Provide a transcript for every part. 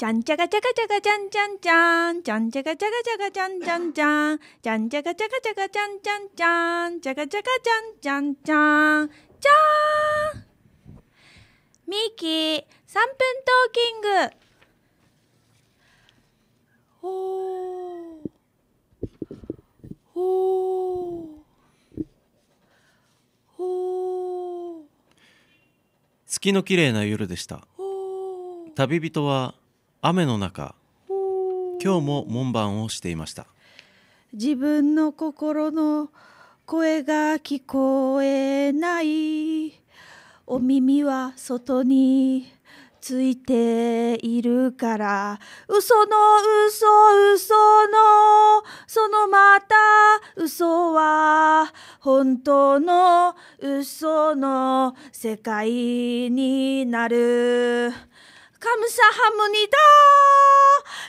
じゃんじゃがじゃがじゃがじゃんじゃんじゃん。じゃんじゃがじゃがじゃがじゃんじゃんじゃん。じゃんじゃがじゃがじゃがじゃんじゃんじゃん。じゃがじゃがじゃんじゃんじゃん。じゃんミキー、分トーキング。ほー。ほー。ほー。月の綺麗な夜でした。旅人は雨の中今日も門番をしていました自分の心の声が聞こえないお耳は外についているから嘘の嘘嘘のそのまた嘘は本当の嘘の世界になるカムサハムニ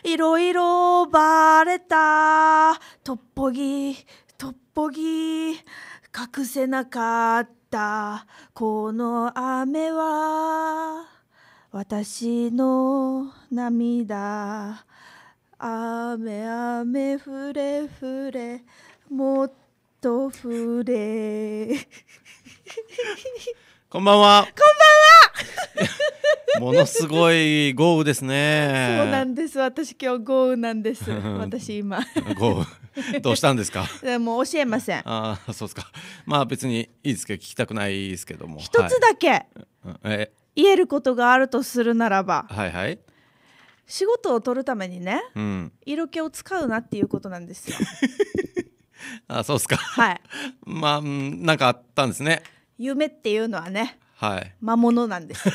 ダいろいろバレた。トッポギ、トッポギ、隠せなかった。この雨は、私の涙。雨雨ふれふれ、もっとふれ。こんばんは。こんばんは。ものすごい豪雨ですね。そうなんです。私今日豪雨なんです。私今。豪雨。どうしたんですか。もう教えません。ああ、そうですか。まあ別にいいですけど聞きたくないですけども。一つだけ、はい、言えることがあるとするならば。はいはい。仕事を取るためにね、うん、色気を使うなっていうことなんですよ。あそうですか。はい。まあなんかあったんですね。夢っていうのはね、はい、魔物なんです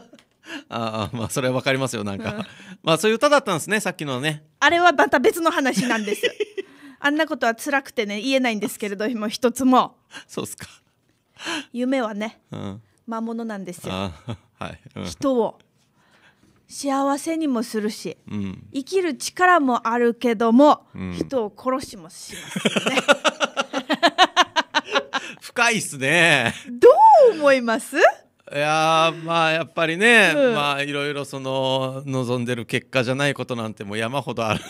ああまあそれはわかりますよなんか、うん、まあそういう歌だったんですねさっきのねあれはまた別の話なんです あんなことは辛くてね言えないんですけれども一つもそうっすか夢はね、うん、魔物なんですよ、はい、うん、人を幸せにもするし、うん、生きる力もあるけども、人を殺しもしますね 深いっすね。どう思いますいやまあやっぱりね、うん、まあいろいろその望んでる結果じゃないことなんてもう山ほどある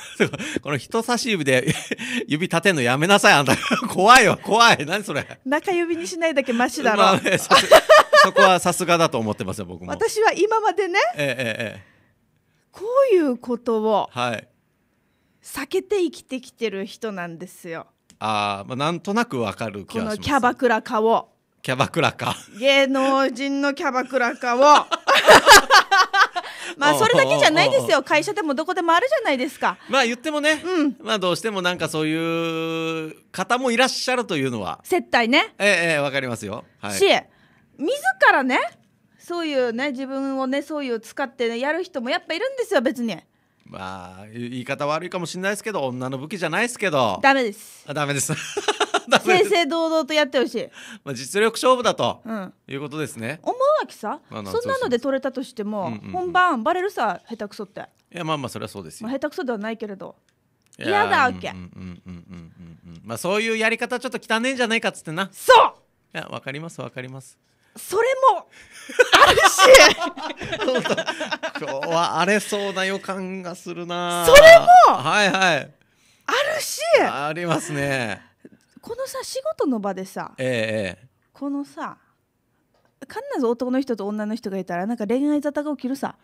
この人差し指で 指立てんのやめなさいあんた怖いわ怖い何それ中指にしないだけマシだろ、まあね、そそこはさすがだと思ってますよ僕も私は今までね、えええ、こういうことを避けて生きてきてる人なんですよ、はいああ、まあ、なんとなくわかる気こがしまのす。キャバクラかをキャバクラか。芸能人のキャバクラかを まあそれだけじゃないですよ会社でもどこでもあるじゃないですかまあ言ってもね、うんまあどうしてもなんかそういう方もいらっしゃるというのは、接待ね、ええええわかりますよ。はい。し自らねそういうね自分をねそういう使ってねやる人もやっぱいるんですよ別にまあ言い方悪いかもしれないですけど女の武器じゃないですけどダメですあダメです メ正です々堂々とやってほしい、まあ、実力勝負だとうん、いうことですね思うわけさ、まあそんなので取れたとしても、うんうんうん本番バレるさ下手くそって、いやまあまあそれはそうですよまあ、下手くそではないけれど嫌だわけうんうんうんうんうんまあそういうやり方ちょっと汚ねえんじゃないかっつってなそういやわかりますわかりますそれもあるし 今日は荒れそうな予感がするなそれもはいはいあるしありますねこのさ仕事の場でさ、ええ、このさ必ず男の人と女の人がいたらなんか恋愛沙汰が起きるさ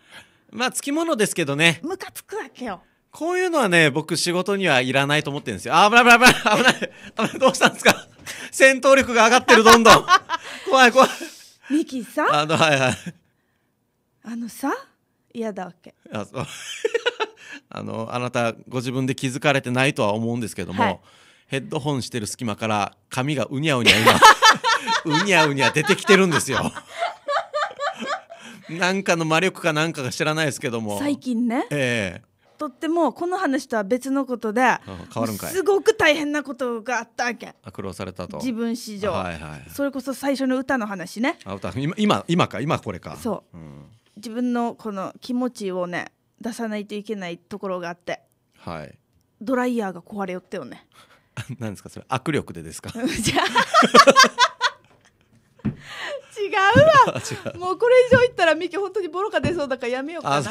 まあつきものですけどねムカつくわけよこういうのはね、僕仕事にはいらないと思ってるんですよ。あ、危ない危ない危ない危ない。どうしたんですか戦闘力が上がってる、どんどん。怖い怖い。ミキさんあのはいはいあのさ嫌だわけあそう あのあなたご自分で気づかれてないとは思うんですけども、はいヘッドホンしてる隙間から髪がうにゃうにゃ今 うにゃうにゃ出てきてるんですよ なんかの魔力かなんかが知らないですけども最近ねええとってもこの話とは別のことで、変わるんかいすごく大変なことがあったわけ苦労されたと自分史上、はいはいそれこそ最初の歌の話ねあ歌今今今か今これかそう、うん、自分のこの気持ちをね出さないといけないところがあってはいドライヤーが壊れよったよね 何ですかそれ握力でですか 違うわもうこれ以上言ったらミキ本当にボロが出そうだからやめようかな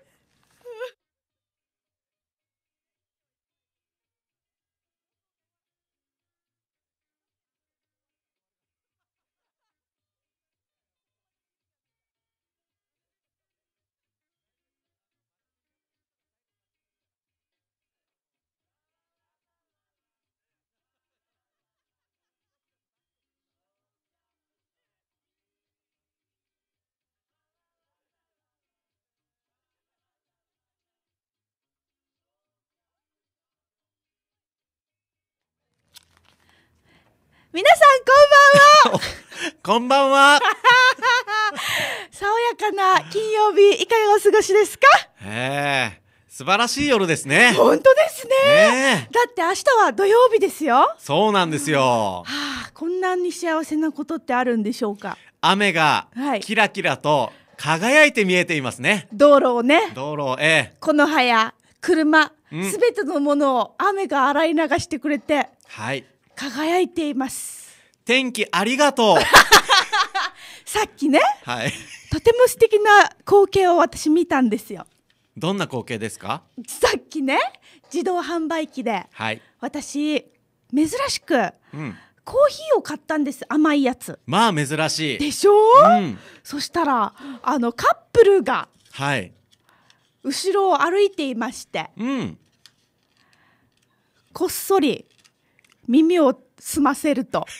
皆さんこんばんは こんばんは 爽やかな金曜日いかがお過ごしですかええ素晴らしい夜ですね本当ですねねだって明日は土曜日ですよそうなんですよ、はあ、こんなに幸せなことってあるんでしょうか雨がキラキラと輝いて見えていますね、はい、道路をね道路ええこの葉や車すべ、うん、てのものを雨が洗い流してくれてはい輝いています天気ありがとう さっきね、はい、とても素敵な光景を私見たんですよどんな光景ですかさっきね自動販売機で、はい、私珍しく、うん、コーヒーを買ったんです甘いやつまあ珍しいでしょう、うん、そしたらあのカップルがはい後ろを歩いていまして、うん、こっそり耳を澄ませると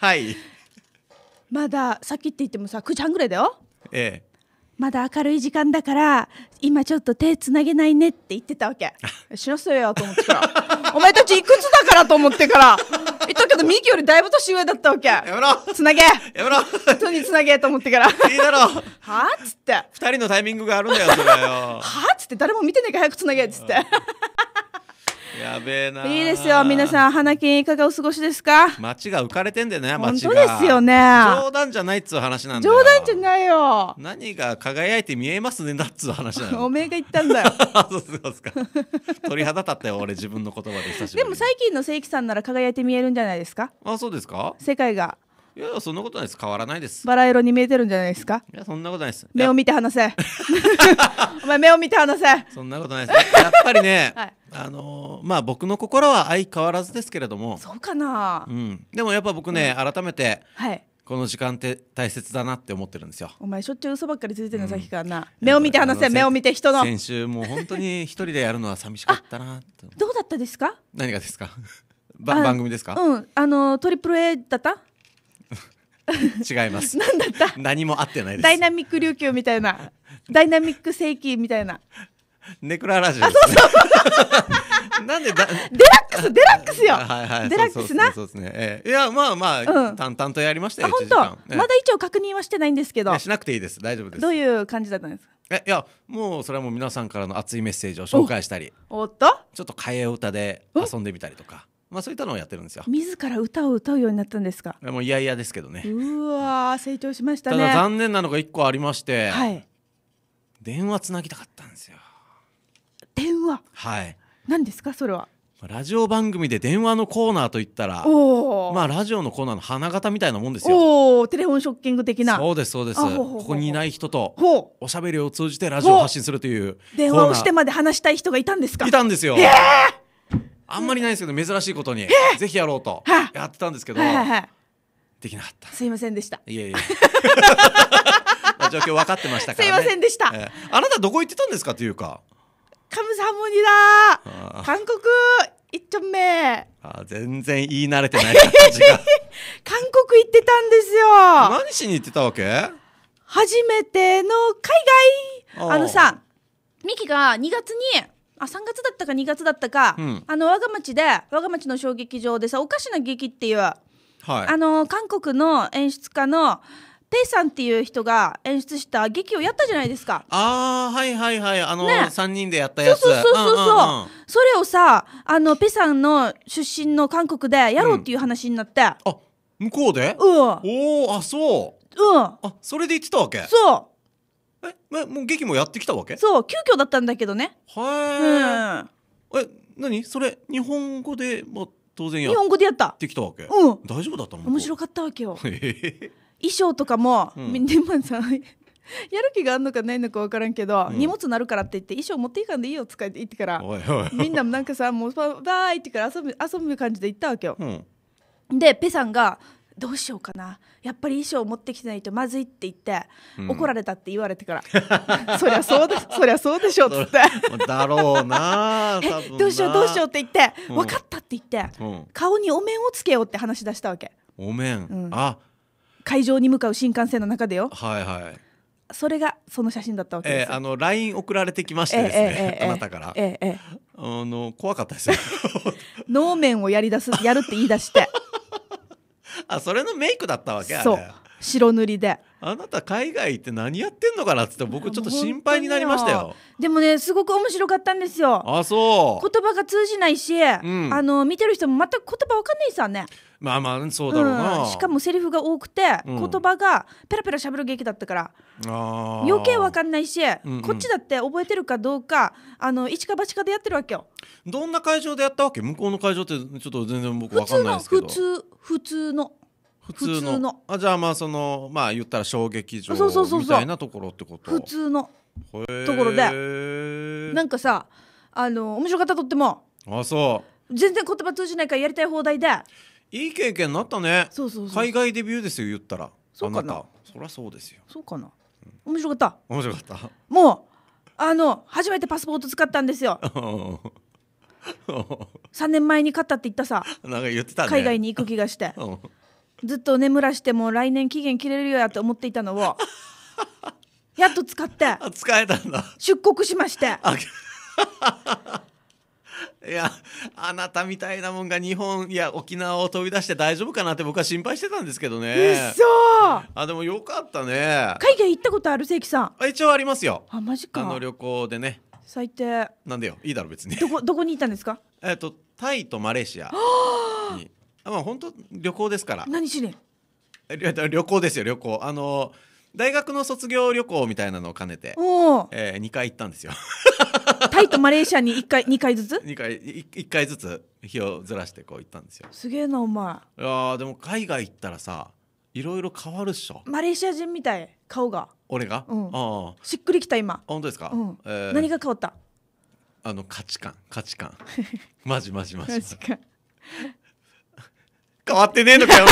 はいまださっきって言ってもさ九時半ぐらいだよええまだ明るい時間だから今ちょっと手つなげないねって言ってたわけ死なせよと思ってからお前たちいくつだからと思ってから言ったけどミキよりだいぶ年上だったわけやめろつなげやめろ人につなげと思ってからいいだろはあっつって二人のタイミングがあるんだよそれよはあっつって誰も見てないから早くつなげっつってやべえな。いいですよ、皆さん、花金いかがお過ごしですか。街が浮かれてんだよね、街が。本当ですよね。冗談じゃないっつう話なんだよ。冗談じゃないよ。何が輝いて見えますね、だっつう話なの。おめえが言ったんだよ。そうですか。鳥肌立ったよ、俺、自分の言葉で久しぶり。でも、最近の正規さんなら輝いて見えるんじゃないですか。あ、そうですか。世界が。いやそんなことないです変わらないですバラ色に見えてるんじゃないですかいやそんなことないです目を見て話せ お前目を見て話せそんなことないですやっぱりね、はいあのまあ僕の心は相変わらずですけれどもそうかな、うん、でもやっぱ僕ね、うん、改めて、はいこの時間って大切だなって思ってるんですよお前しょっちゅう嘘ばっかりついてるの、さっきからな目を見て話せ目を見て人の先週もう本当に一人でやるのは寂しかったなどうだったですか何がですか 番組ですかうんあのトリプル A だった 違います何 だった何も合ってないですダイナミック琉球みたいなダイナミック世紀みたいなネクララジオ、ね、なんでだデラックスデラックスよ、はいはい、デラックスなそうですね、えいやまあまあ、淡々とやりましたよ本当、まだ一応確認はしてないんですけど、しなくていいです大丈夫ですどういう感じだったんですかえいやもうそれはもう皆さんからの熱いメッセージを紹介したりおっとちょっと替え歌で遊んでみたりとかまあそういったのをやってるんですよ自ら歌を歌うようになったんですかもういやいやですけどねうわ成長しましたただ残念なのが一個ありまして、はい、電話つなぎたかったんですよ電話はい何ですかそれはラジオ番組で電話のコーナーといったらおまあラジオのコーナーの花形みたいなもんですよおテレフォンショッキング的なそうですそうですここにいない人とおしゃべりを通じてラジオを発信するという電話をしてまで話したい人がいたんですかいたんですよ、あんまりないですけど珍しいことに、えー、ぜひやろうとやってたんですけど、はいできなかったすいませんでしたいえいえ 状況分かってましたから、ね、すいませんでした、えー、あなたどこ行ってたんですかというかカムサハムニだ韓国一丁目あ全然言い慣れてない感じが韓国行ってたんですよ何しに行ってたわけ初めての海外あのさミキが2月にあ3月だったか2月だったか、うん、あの我が町で我が町の小劇場でさ「おかしな劇」っていう、はい、あの韓国の演出家のペイさんっていう人が演出した劇をやったじゃないですか。ああ、はいはいはい。あの、ね、3人でやったやつ。そうそうそうそう。うんうんうん、それをさ、あの、ペイさんの出身の韓国でやろうっていう話になって。うん、あ、向こうでうん。おおあ、そう。うん。あ、それで言ってたわけそう。え、ま、もう劇もやってきたわけそう、急遽だったんだけどね。はい。うん。え、何それ、日本語で、ま、当然や日本語でやった。できたわけうん。大丈夫だったの面白かったわけよ。えー衣装とかも、うん、デさんやる気があるのかないのか分からんけど、うん、荷物なるからって言って衣装持っていかんでいいよ使って言ってからみんなもなんかさもうバーイってから遊ぶ遊ぶ感じで行ったわけよ、うん、でペさんがどうしようかなやっぱり衣装持ってきてないとまずいって言って、うん、怒られたって言われてから そりゃそうでそりゃそうでしょっつってだろうな どうしようどうしようって言って、分かったって言って、顔にお面をつけようって話し出したわけお面、あ会場に向かう新幹線の中でよはいはいそれがその写真だったわけでえーあの LINE 送られてきましてですね、ええええええあなたから、ええええあの怖かったですよ 能面をやりだすやるって言い出して あそれのメイクだったわけあれそう白塗りで。あなた海外行って何やってんのかなっつって僕ちょっと心配になりましたよでもねすごく面白かったんですよあそう言葉が通じないし、うん、あの見てる人も全く言葉わかんないさねまあまあそうだろうな、うん、しかもセリフが多くて、うん、言葉がペラペラしゃべる劇だったから余計わかんないし、うんうん、こっちだって覚えてるかどうかあの一か八かでやってるわけよどんな会場でやったわけ向こうの会場ってちょっと全然僕わかんないですけど普通の普通の普通のあじゃあまあそのまあ言ったら衝撃場みたいなところってこと普通のところでなんかさあの面白かったとってもあそう全然言葉通じないからやりたい放題でいい経験になったねそうそう海外デビューですよ言ったらそうかなそりゃそうですよそうかな、面白かった面白かったもうあの初めてパスポート使ったんですよ3 年前に買ったって言ったさなんか言ってた、ね、海外に行く気がしてずっと眠らしても来年期限切れるよやと思っていたのを やっと使ってあ使えたんだ出国しまして いやあなたみたいなもんが日本いや沖縄を飛び出して大丈夫かなって僕は心配してたんですけどねうそあでもよかったね海外行ったことある関さんあ一応ありますよあマジかあの旅行でね最低なんでよいいだろ別にどこどこにいたんですか えっとタイとマレーシアにあまあ本当旅行ですから何しね旅旅行ですよ旅行あの大学の卒業旅行みたいなのを兼ねて、おえー、2回行ったんですよ タイとマレーシアに1回2回ずつ2回 1, 回ずつ日をずらしてこう行ったんですよすげえなお前いやでも海外行ったらさいろいろ変わるっしょマレーシア人みたい顔が俺が、うん、あしっくりきた今本当ですか、うんえー、何が変わったあの価値観価値観マジマジマジマジ 変わってねえのかよ。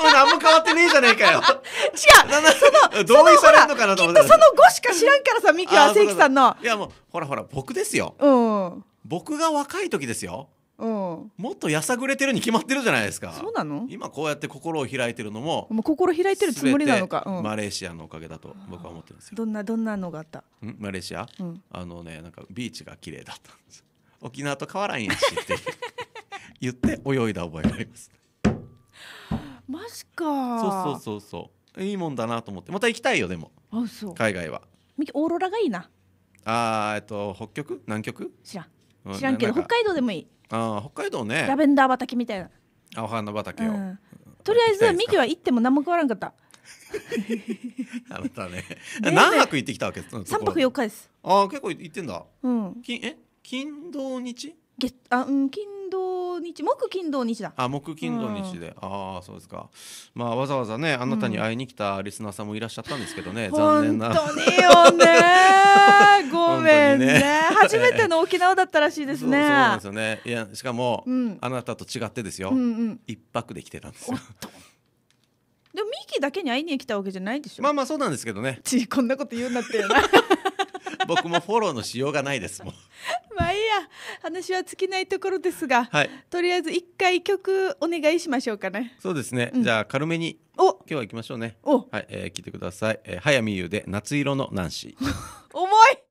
俺 何も変わってねえじゃねえかよ。違う。その、同意されるのかなと思ってその後しか知らんからさ、ミキは正規さんの。いやもう、ほらほら、僕ですよ。うん。僕が若い時ですよ。うん、もっとやさぐれてるに決まってるじゃないですかそうなの今こうやって心を開いてるのももう心開いてるつもりなのか、うん、マレーシアのおかげだと僕は思ってるんですよどんなどんなのがあったマレーシア、うん、あのねなんかビーチが綺麗だったんです沖縄と変わらんやしって 言って泳いだ覚えがあります マジかそうそうそうそういいもんだなと思ってまた行きたいよでもあそう海外はオーロラがいいなあーえっと北極南極知らん知らんけど北海道でもいいああ北海道ねラベンダー畑みたいなあお花畑を、うん、とりあえずミキは行っても何も変わらんかったあな たね 何泊行ってきたわけ三3泊4日ですああ結構行ってんだ、うん、きえ金土日月あうん金土日木金土日だあ木金土日で、ああそうですかまあわざわざねあなたに会いに来たリスナーさんもいらっしゃったんですけどね、残念な本当によね ごめんね、ね、初めての沖縄だったらしいですねそうなんですよねいやしかも、うん、あなたと違ってですよ、うんうん、一泊で来てたんですよでもミキだけに会いに来たわけじゃないでしょまあまあそうなんですけどね ちこんなこと言うなってよな 僕もフォローのしようがないですもん まあいいや話は尽きないところですが、はい、とりあえず一回曲お願いしましょうかねそうですね、うん、じゃあ軽めにお今日は行きましょうねおはい、えー、聞いてください、えー、早見優で夏色のナンシー重い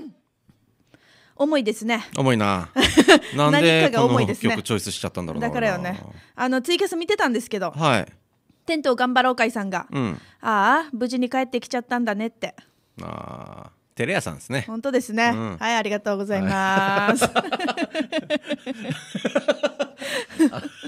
重いですね重いな なんですの曲チョイスしちゃったんだろうなだからよねあのツイキャス見てたんですけどはいテント頑張ろうかいさんが、うん、ああ無事に帰ってきちゃったんだねってああテレ屋さんですね本当ですね、うん、はいありがとうございます、はい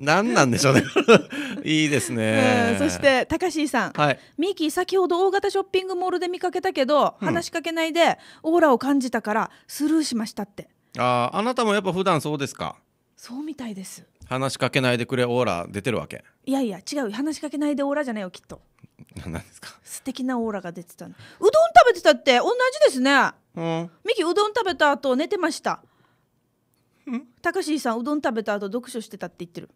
何なんでしょうね いいですね、そして高橋さん、はい、ミキ先ほど大型ショッピングモールで見かけたけど、うん、話しかけないでオーラを感じたからスルーしましたってあああなたもやっぱ普段そうですかそうみたいです話しかけないでくれオーラ出てるわけいやいや違う話しかけないでオーラじゃないよきっと何ですか素敵なオーラが出てたのうどん食べてたって同じですね、うん、ミキうどん食べた後寝てましたたかしーさんうどん食べた後読書してたって言ってる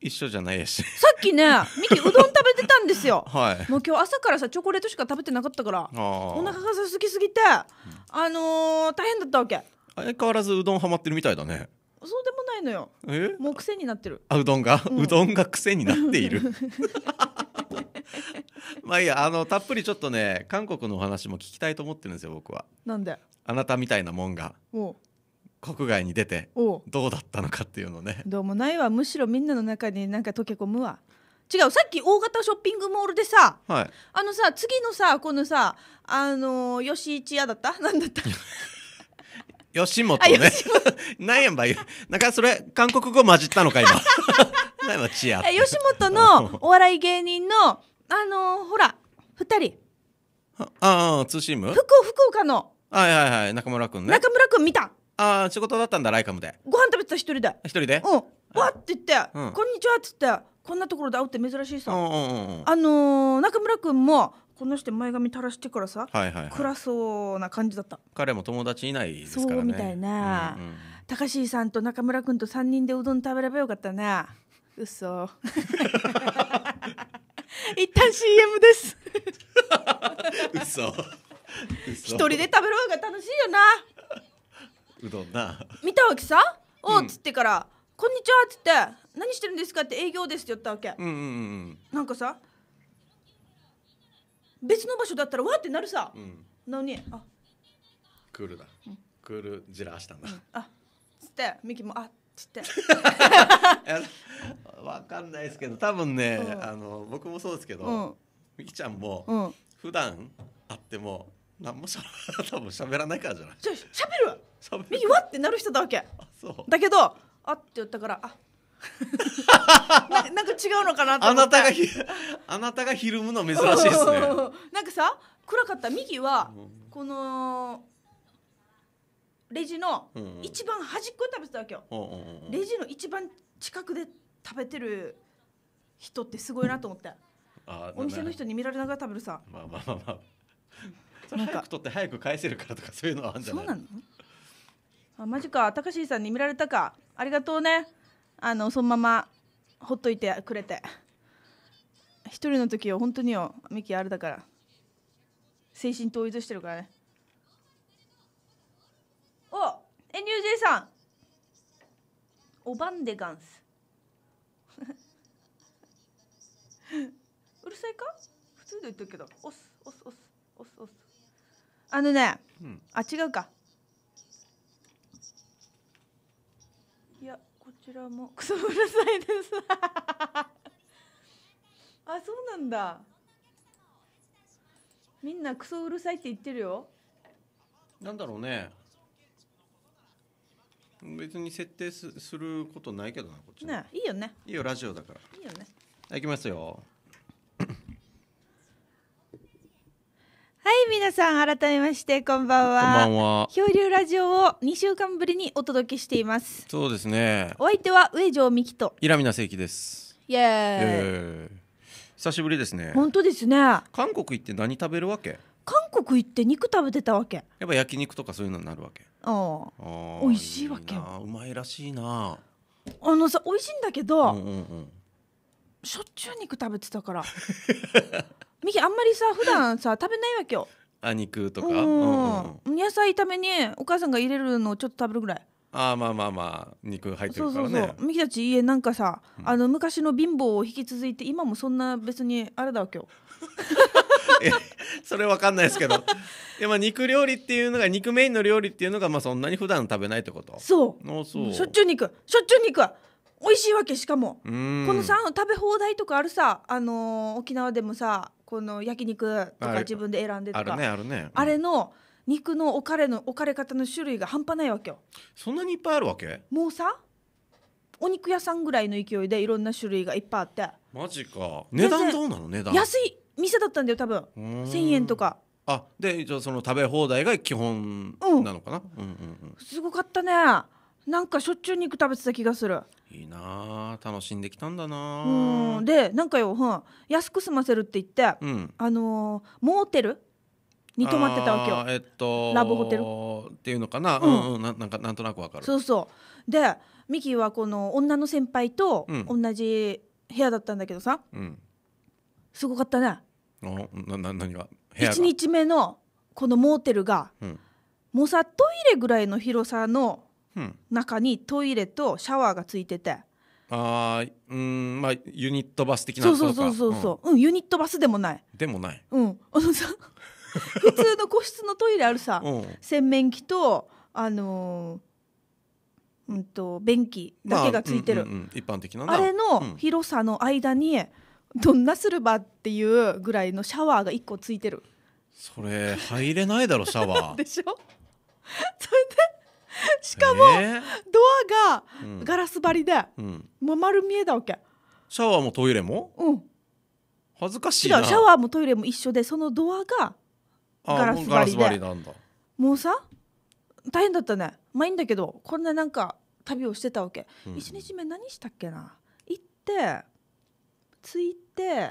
一緒じゃないしさっきね ミキうどん食べてたんですよ、はい、もう今日朝からさチョコレートしか食べてなかったからお腹がすきすぎてあのー、大変だったわけ相変わらずうどんハマってるみたいだねそうでもないのよえもう癖になってるあうどんが、うん、うどんが癖になっている まあいいやあのたっぷりちょっとね韓国のお話も聞きたいと思ってるんですよ僕はなんであなたみたいなもんが国外に出てどうだったのかっていうのねどうもないわむしろみんなの中になんか溶け込むわ違うさっき大型ショッピングモールでさ、はい、あのさ次のさこのさあのー、吉一屋だった なんだった吉本ね何やんばいなんかそれ韓国語混じったのか今吉本 の お笑い芸人のあのー、ほら2人ああツーシーム福岡のはいはいはい中村君ね中村君見たああ仕事だったんだライカムでご飯食べてた一人で一人でうんわって言って「うんこんにちは」っつってこんなところで会うって珍しいさ、うんうんうんあのー中村君もこの人前髪垂らしてからさ、いはい、はい、暗そうな感じだった彼も友達いないですからねそうみたいなうんうん高橋さんと中村君と3人でうどん食べればよかったね嘘 一旦 CM です 嘘 一人で食べる方が楽しいよなうどんな見たわけさ「おう」っつってから「こんにちは」っつって「何してるんですか?」って「営業です」って言ったわけ、うんうんうんなんかさ別の場所だったらわってなるさ、うんなのに「あクールだ、クールじらしたんだ、あっ」つってミキも「あっ」つって わかんないですけど多分ね、うんあの僕もそうですけど、うんみきちゃんもうん普段会っても何もしゃ多分喋らないからじゃないじゃあしゃべるわ右わってなる人だわけだけどあって言ったからあ ななんか違うのかなと思ってあなたがあなたがひるむの珍しいですねなんかさ暗かった右はこのレジの一番端っこで食べてたわけよ、うんうん、レジの一番近くで食べてる人ってすごいなと思ってお店の人に見られながら食べるさまあまあまあまあ、う早く取って早く返せるからとかそういうのはあるんじゃないそうなのあマジか高橋さんに見られたかありがとうねあのそのままほっといてくれて一人の時は本当によミキあれだから精神統一してるからねおエニュージェイさんおばんでガンス うるさいか普通で言ったけど押す押す押す押す押すあのね、うん、あ違うかちらもクソうるさいです あそうなんだみんなクソうるさいって言ってるよなんだろうね別に設定すすることないけどなこっちねいいよねいいよラジオだからいいよねいきますよはい皆さん改めましてこんばんはこんばんは漂流ラジオを二週間ぶりにお届けしていますそうですねお相手は上条美希とイラミナ聖輝ですイエーイ久しぶりですね本当ですね韓国行って何食べるわけ韓国行って肉食べてたわけやっぱ焼肉とかそういうのになるわけああ美味しいわけああ、うまいらしいなあのさ美味しいんだけど、うんうんうん、しょっちゅう肉食べてたから みきあんまりさ普段さ食べないわけよあ肉とか、うん、野菜炒めにお母さんが入れるのをちょっと食べるぐらいあまあまあまあ肉入ってるからねそうそうミキたち家なんかさ、うん、あの昔の貧乏を引き続いて今もそんな別にあれだわけよ それわかんないですけどで まあ肉料理っていうのが肉メインの料理っていうのがまあそんなに普段食べないってことそうそうしょっちゅう肉しょっちゅう肉美味しいわけしかもこのさ食べ放題とかあるさあのー、沖縄でもさこの焼肉とか自分で選んでとかあれねあるね、あれの肉の置かれの置かれ方の種類が半端ないわけよそんなにいっぱいあるわけもうさお肉屋さんぐらいの勢いでいろんな種類がいっぱいあってマジか値段どうなの値段安い店だったんだよ多分千円とかあでじゃその食べ放題が基本なのかな、うんうんうんうん、すごかったねなんかしょっちゅう肉食べてた気がするいいなあ楽しんできたんだなあでなんかよ、うん、安く済ませるって言って、うん、あのー、モーテルに泊まってたわけよ、えっと、ラブホテルっていうのかな、うん、うんうんうなんかなんとなくわかるそうそうでミキはこの女の先輩と同じ部屋だったんだけどさ、うん、すごかったねなな何が部1日目のこのモーテルが、うん、もうさトイレぐらいの広さの中にトイレとシャワーがついてて、ああうんまあユニットバス的なそうそうそうそうそううん、ユニットバスでもないでもないうんあのさ 普通の個室のトイレあるさ、うん洗面器とあのーうんと便器だけがついてる、まあうんうんうん一般的ななあれの広さの間にどんなすればっていうぐらいのシャワーが1個ついてるそれ入れないだろシャワー でしょ それで しかも、えー、ドアがガラス張りで、うん、もう丸見えだわけシャワーもトイレもうん恥ずかしいな違うシャワーもトイレも一緒でそのドアがガラス張りでもうさ大変だったねまあいいんだけどこんななんか旅をしてたわけ、うん、1日目何したっけな行って着いて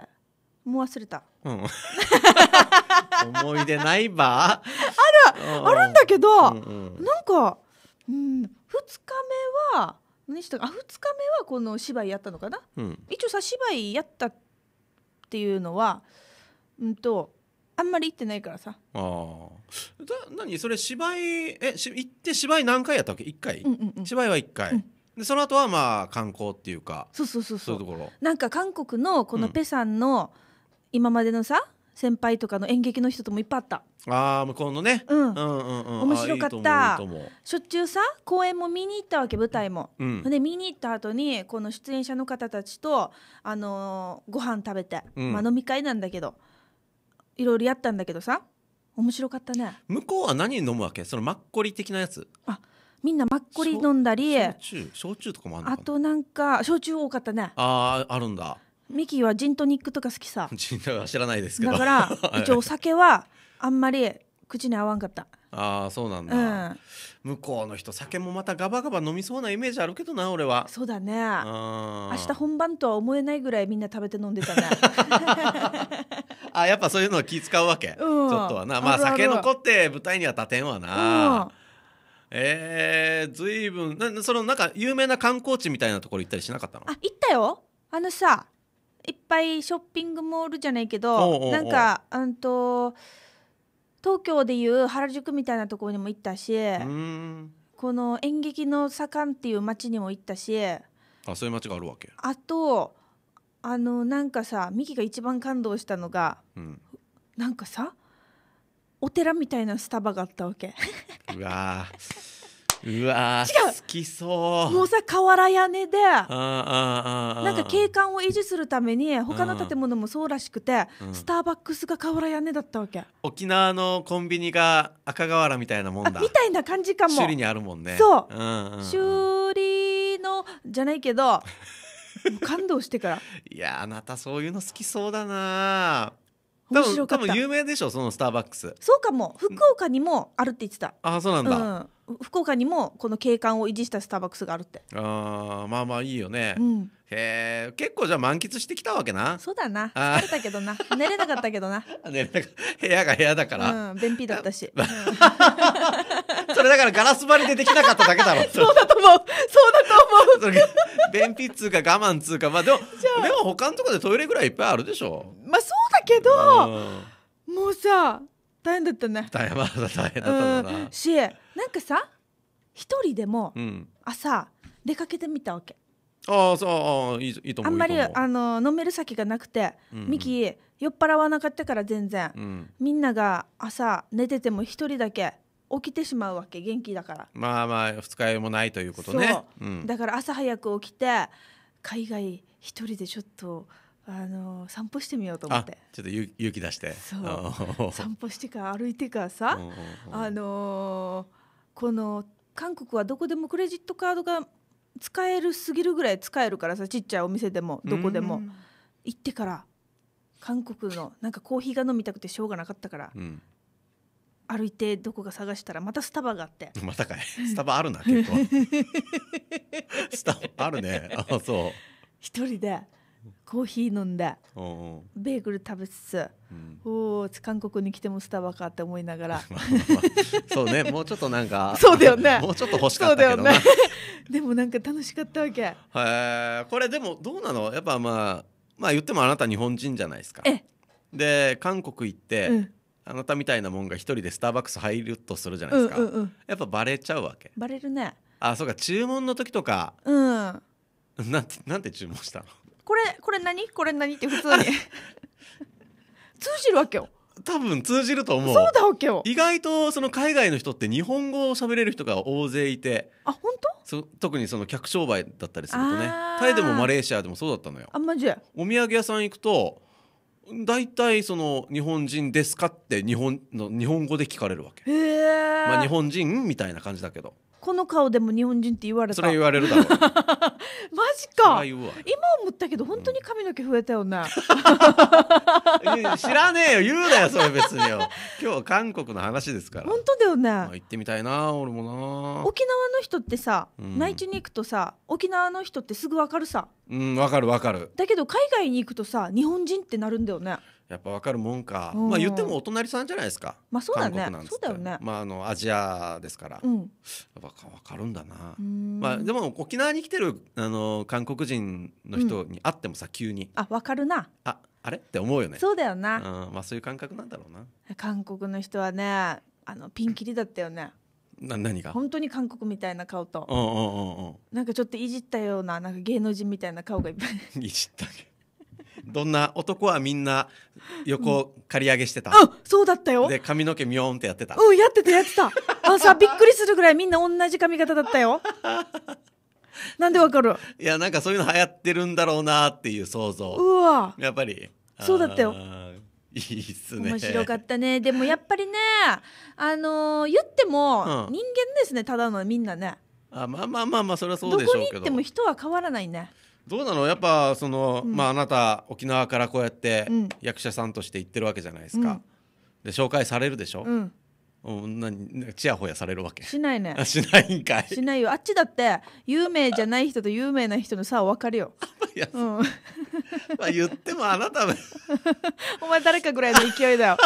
もう忘れた、うん、思い出ないば あるあるんだけど、うんうん、なんかうん、2日目は何したあ2日目はこの芝居やったのかな、うん、一応さ芝居やったっていうのはうんとあんまり行ってないからさあだ何それ芝居えし行って芝居何回やったわけ1回、うんうんうん、芝居は1回、うん、でその後はまあ観光っていうかそうそうそうそうそううところなんか韓国のこのペさんの今までのさ、うん先輩とかの演劇の人ともいっぱいあったああ向こうのね、うん、うんうんうん面白かったしょっちゅうさ公演も見に行ったわけ舞台も、うん、で見に行った後にこの出演者の方たちとあのー、ご飯食べて、うん、まあ飲み会なんだけどいろいろやったんだけどさ面白かったね向こうは何飲むわけそのマッコリ的なやつあみんなマッコリ飲んだり焼酎とかもあるあとなんか焼酎多かったねあああるんだミキはジントニックとか好きさ ジントニックは知らないですけどだから 一応お酒はあんまり口に合わんかったああそうなんだ、うん、向こうの人酒もまたガバガバ飲みそうなイメージあるけどな俺はそうだね明日本番とは思えないぐらいみんな食べて飲んでたね あやっぱそういうの気使うわけ、うん、ちょっとはなまあ酒残って舞台には立てんわな、うんえー、ずいぶんなそのなんか有名な観光地みたいなところ行ったりしなかったのあ行ったよあのさいっぱいショッピングモールじゃないけどなんかうんと東京でいう原宿みたいなところにも行ったしこの演劇の盛んっていう町にも行ったしあそういう町があるわけあとあのなんかさミキが一番感動したのが、うん、なんかさお寺みたいなスタバがあったわけうわーうわ好きそうもうさ瓦屋根でなんか景観を維持するために他の建物もそうらしくて、うん、スターバックスが瓦屋根だったわけ沖縄のコンビニが赤瓦みたいなもんだみたいな感じかも修理にあるもんねそううんうんうん、修理のじゃないけど 感動してからいやあなたそういうの好きそうだな多分多分有名でしょそのスターバックスそうかも福岡にもあるって言ってたあそうなんだ、うん福岡にもこの景観を維持したスターバックスがあるってああまあまあいいよね、うん、へえ結構じゃあ満喫してきたわけなそうだな疲れたけどな寝れなかったけどな 寝れなか部屋が部屋だから、うん、便秘だったし、うん、それだからガラス張りでできなかっただけだろ そうだと思うそうだと思う便秘っつうか我慢っつうかまあでもでも他のとこでトイレぐらいいっぱいあるでしょまあそうだけど、もうさ大変だったね大変だった大変だったなしなんかさ一人でも朝出かけてみたわけ、ああそうあいいいいと思うあんまりあの飲める先がなくて、うんうん、ミキ酔っ払わなかったから全然、うん、みんなが朝寝てても一人だけ起きてしまうわけ元気だからまあまあ二日酔いもないということね、うん、だから朝早く起きて海外一人でちょっとあの散歩してみようと思ってちょっと勇気出してそう散歩してか歩いてかさ、あのーこの韓国はどこでもクレジットカードが使えるすぎるぐらい使えるからさちっちゃいお店でもどこでも行ってから韓国のなんかコーヒーが飲みたくてしょうがなかったから、うん、歩いてどこか探したらまたスタバがあってまたかい スタバあるな結構 スタバあるねあそう一人でコーヒー飲んで。ベーグル食べつつ、うん、お韓国に来てもスタバかって思いながら そうねもうちょっとなんかそうだよね もうちょっと欲しかったけどね でもなんか楽しかったわけへこれでもどうなのやっぱまあまあ言ってもあなた日本人じゃないですかで韓国行って、うん、あなたみたいなもんが一人でスターバックス入るとするじゃないですか、うんうんうん、やっぱバレちゃうわけバレるねあそうか注文の時とかうんなんてなんて注文したのこれこれ何これ何って普通に 通じるわけよ多分通じると思うそうだわけよ意外とその海外の人って日本語を喋れる人が大勢いてあ本当特にその客商売だったりするとねタイでもマレーシアでもそうだったのよあマジお土産屋さん行くと大体その日本人ですかって日本の日本語で聞かれるわけへえ、まあ、日本人みたいな感じだけどこの顔でも日本人って言われたそれ言われるだろう マジか今思ったけど本当に髪の毛増えたよね、うん、知らねえよ言うなよそれ別によ今日は韓国の話ですから本当だよね、まあ、行ってみたいな俺もな沖縄の人ってさ、うん、内地に行くとさ沖縄の人ってすぐ分かるさうん分かる分かるだけど海外に行くとさ日本人ってなるんだよねやっぱ分かるもんか、うん、まあ言ってもお隣さんじゃないですか、まあそうだね、そうだよね、まあ、あのアジアですから、うん、やっぱ分かるんだなまあ、でも沖縄に来てるあの韓国人の人に会ってもさ、うん、急にあ分かるなああれって思うよねそうだよな、うんまあ、そういう感覚なんだろうな韓国の人はねあのピンキリだったよねな何が本当に韓国みたいな顔と、うんうんうんうん、なんかちょっといじったようななんか芸能人みたいな顔がいっぱい いじったどんな男はみんな横刈り上げしてた、そうだったよで髪の毛ミョーンってやってたうんやってたやってたあさ びっくりするぐらいみんな同じ髪型だったよなんでわかるいやなんかそういうの流行ってるんだろうなっていう想像うわやっぱりそうだったよいいっすね面白かったねでもやっぱりねあのー言っても人間ですね、ただのみんなねあまあまあまあまあそれはそうどでしこょうにけ行どっても人は変わらないねどうなのやっぱその、うん、まあ、あなた沖縄からこうやって役者さんとして行ってるわけじゃないですか、で紹介されるでしょ、うん、うん何ちやほやされるわけしないねしないんかいしないよあっちだって有名じゃない人と有名な人の差は分かるよ、いやうん、まあ言ってもあなた お前誰かぐらいの勢いだよ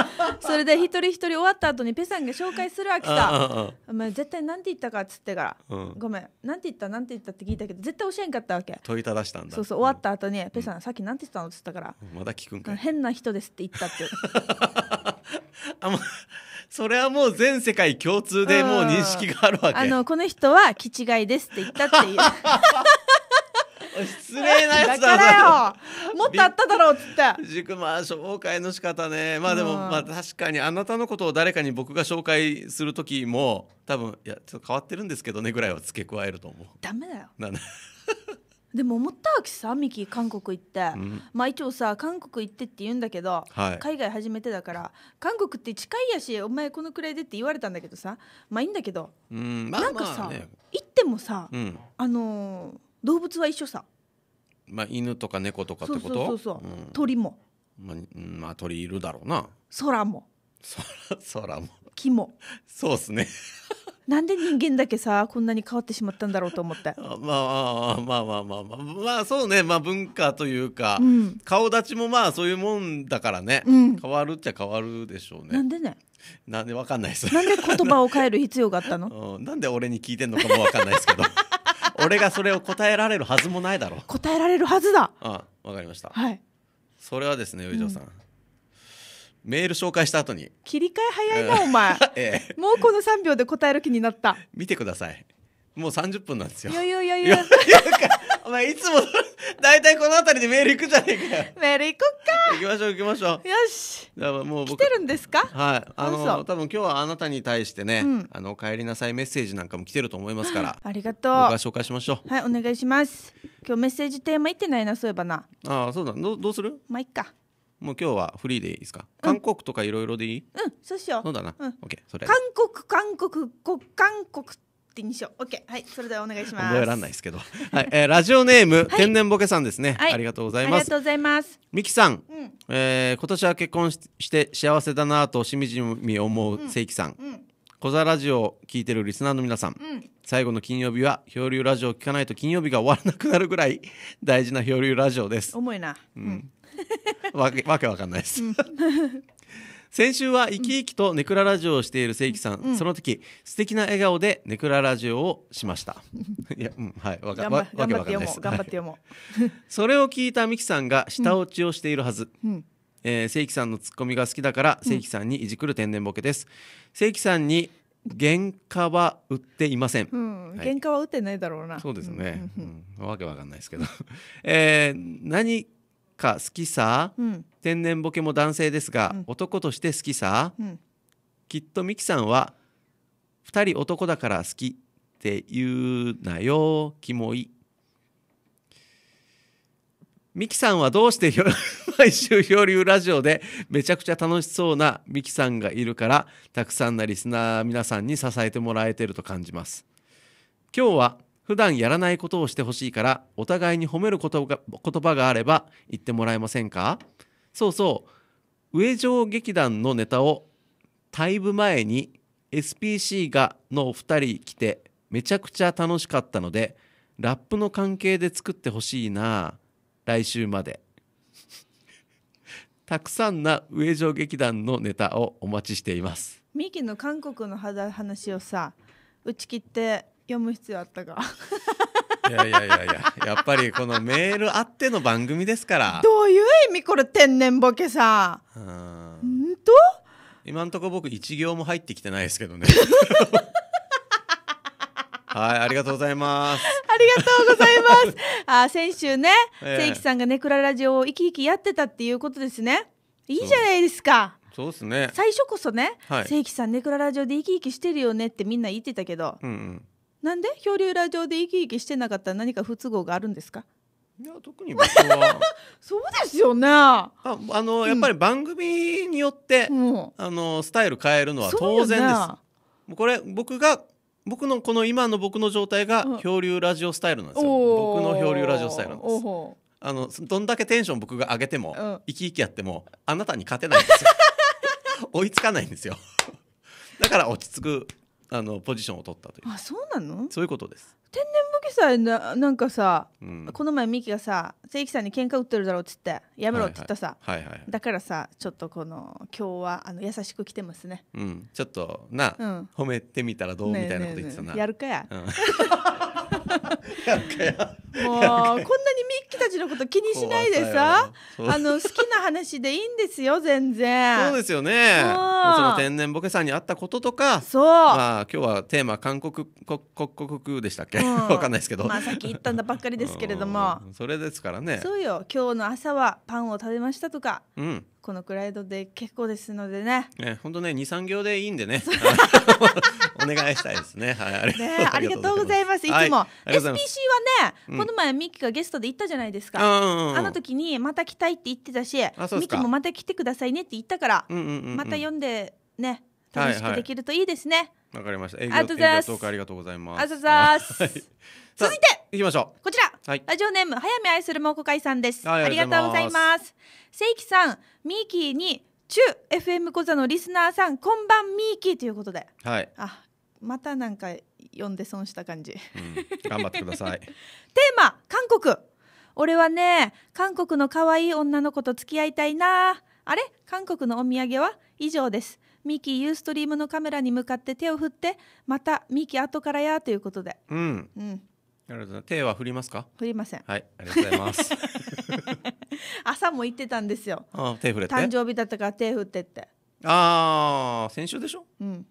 それで一人一人終わった後にペさんが紹介するわけさ「お前絶対何て言ったか」っつってから、うん、ごめん何て言った何て言った」って聞いたけど絶対教えんかったわけ問いただしたんだそうそう終わった後に、うん、ペさんさっき何て言ったの?」っつったから「まだ聞くんか変な人です」って言ったって あんまそれはもう全世界共通でもう認識があるわけあのこの人は気違いですって言ったっていう失礼なやつだだよもっとあっただろうっつって塾まあ紹介の仕方ねまあでも、まあ確かにあなたのことを誰かに僕が紹介する時も多分いやちょっと変わってるんですけどねぐらいは付け加えると思うダメだよなんだでも思ったわけさミキ韓国行って、うん、まあ一応さ韓国行ってって言うんだけど、はい、海外初めてだから韓国って近いやしお前このくらいでって言われたんだけどさまあいいんだけど、うんなんかさ、まあね、行ってもさ、うん、あのー、動物は一緒さまあ犬とか猫とかってことそうそうそう、うん、鳥もまあ、まあ、鳥いるだろうな空も空空も木もそうっすねなんで人間だけさこんなに変わってしまったんだろうと思ってまあまあまあまあまあまあそうねまあ文化というか、うん、顔立ちもまあそういうもんだからね、うん、変わるっちゃ変わるでしょうねなんでねなんでわかんないですなんで言葉を変える必要があったの、なんで俺に聞いてんのかもわかんないですけど 俺がそれを答えられるはずもないだろう答えられるはずだわかりましたはいそれはですね上条さんメール紹介した後に切り替え早いなお前、ええ、もうこの3秒で答える気になった見てくださいもう30分なんですよいやいやいやいやお前いつも大体この辺りでメール行くじゃねえかよメール行こっか行きましょう行きましょうよしだからもう来てるんですかはいあの多分今日はあなたに対してね、うん、あの帰りなさいメッセージなんかも来てると思いますから ありがとう僕が紹介しましょうはいお願いします今日メッセージテーマいってないなそういえばなああそうだどどうするまあいっかもう今日はフリーでいいですか、韓国とかいろいろでいいうんそうしよそうだな、うんオッケーそれ韓国韓国こ韓国ってにしようオッケーはいそれではお願いします覚えらんないですけど はい、えラジオネーム、天然ボケさんですね、はいありがとうございありまがすとうございますミキさん、うんえー今年は結婚して幸せだなとしみじみ思う正規さん、うん小座ラジオを聞いてるリスナーの皆さん、うん最後の金曜日は漂流ラジオを聞かないと金曜日が終わらなくなるぐらい大事な漂流ラジオです、重いなうん、わけわけわかんないです。先週は生き生きとネクララジオをしている正規さん、うん、その時素敵な笑顔でネクララジオをしました いや、うん、はいわかわけわかんないです頑張って読もう、それを聞いたミキさんが舌落ちをしているはず、うん、えー、正規さんのツッコミが好きだから正規さんにいじくる天然ボケです、うん、正規さんに原価は売っていません、うんはい、原価は売ってないだろうなそうですね、うんうんうん、わけわかんないですけど、えー、何か好きさ、うん、天然ボケも男性ですが、うん、男として好きさ、うん、きっと美樹さんは2人男だから好きって言うなよキモい美樹さんはどうして 毎週漂流ラジオでめちゃくちゃ楽しそうな美樹さんがいるからたくさんなリスナー皆さんに支えてもらえてると感じます今日は普段やらないことをしてほしいからお互いに褒める言葉があれば言ってもらえませんかそうそう上城劇団のネタを退部前に SPC がのお二人来てめちゃくちゃ楽しかったのでラップの関係で作ってほしいな来週まで たくさんな上城劇団のネタをお待ちしていますミキの韓国の話をさ打ち切って読む必要あったかいやいやいやいややっぱりこのメールあっての番組ですからどういう意味これ天然ボケさうんと今んとこ僕一行も入ってきてないですけどね はいありがとうございますありがとうございます あ先週ね、えー、正規さんがネクララジオを生き生きやってたっていうことですねいいじゃないですかそうですね最初こそね、はい、正さんネクララジオで生き生きしてるよねってみんな言ってたけど、うんうん、なんで漂流ラジオで生き生きしてなかったら何か不都合があるんですかいや特に僕は そうですよねああの、うん、やっぱり番組によって、うん、あのスタイル変えるのは当然です、ね、これ僕が僕のこの今の僕の状態が漂流ラジオスタイルなんですよ、うん、僕の漂流ラジオスタイルなんですあのどんだけテンション僕が上げても、うん、生き生きやってもあなたに勝てないんですよ 追いつかないんですよだから落ち着くあのポジションを取ったというあそうなのそういうことです天然武器さえ、ななんかさ、うん、この前ミキがさ正規さんに喧嘩売ってるだろうっつってやめろって言ったさ、はいはい、はいはい、だからさちょっとこの今日はあの優しく来てますね、うん、ちょっとな、うん、褒めてみたらどう、みたいなこと言ってたな、ねねやるかや、うん もうこんなにミッキーたちのこと気にしないでさあの好きな話でいいんですよ全然そうですよねその天然ボケさんに会ったこととかそう、まあ、今日はテーマ韓国国国国でしたっけ、うん、わかんないですけどまあさっき言ったんだばっかりですけれども、それですからねそうよ今日の朝はパンを食べましたとか、うん、このライドで結構ですのでね。ね、本当ね、二三行でいいんでね。お願いしたいですね。はい、ありね、ありがとうございます。いつも、S. P. C. はね、この前ミキがゲストで行ったじゃないですか。あの時に、また来たいって言ってたし、ミキもまた来てくださいねって言ったから、また読んでね。楽しくできるといいですねわ、かりました営業ありがとうございますありがとうございます続いていきましょうこちら、はい、ラジオネーム早め愛する猛虎会さんですありがとうございますせいきさんミーキーに中 FM 講座のリスナーさんこんばんミーキーということで、はい、あまたなんか読んで損した感じ、うん、頑張ってください テーマ韓国俺はね韓国の可愛い女の子と付き合いたいなあれ韓国のお土産は以上ですミキユーストリームのカメラに向かって手を振ってまたミキ後からやということで、うん、うん、なるほど手は振りますか振りませんはいありがとうございます 朝も行ってたんですよあ手振れ誕生日だったから手振ってってああ先週でしょうん、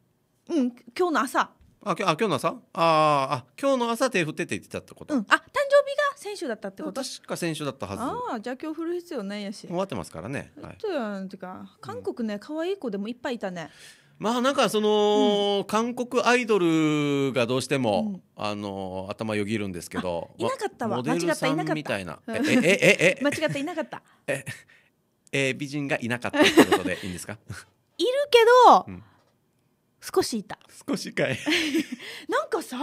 うん、今日の朝あ、今日の朝ああ、今日の朝手振ってって言ってたってこと、うん、あ、誕生日が選手だったってこと確か先週だったはずああじゃあ今日振る必要ないやし終わってますからね、はい、とやんてか韓国ね、可愛い子でもいっぱいいたねまあなんかその、韓国アイドルがどうしても、あの頭よぎるんですけどいなかったわ間違ったいなかったみたいなええええ間違ったいなかったええ美人がいなかったってことでいいんですか いるけど、少しいた少しかい なんかさ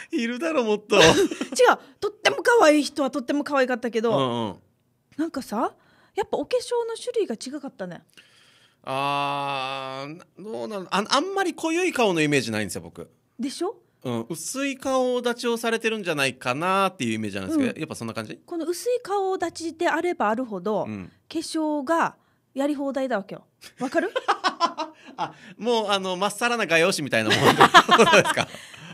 いるだろもっと 違うとっても可愛い人はとっても可愛かったけど、うんうん、なんかさやっぱお化粧の種類が違かったねあーどうなのああんまり濃ゆい顔のイメージないんですよ僕でしょうん、薄い顔立ちをされてるんじゃないかなっていうイメージなんですけど、うん、やっぱそんな感じこの薄い顔立ちであればあるほど、うん、化粧がやり放題だわけよわかる あもうあのまっさらな画用紙みたいなものですか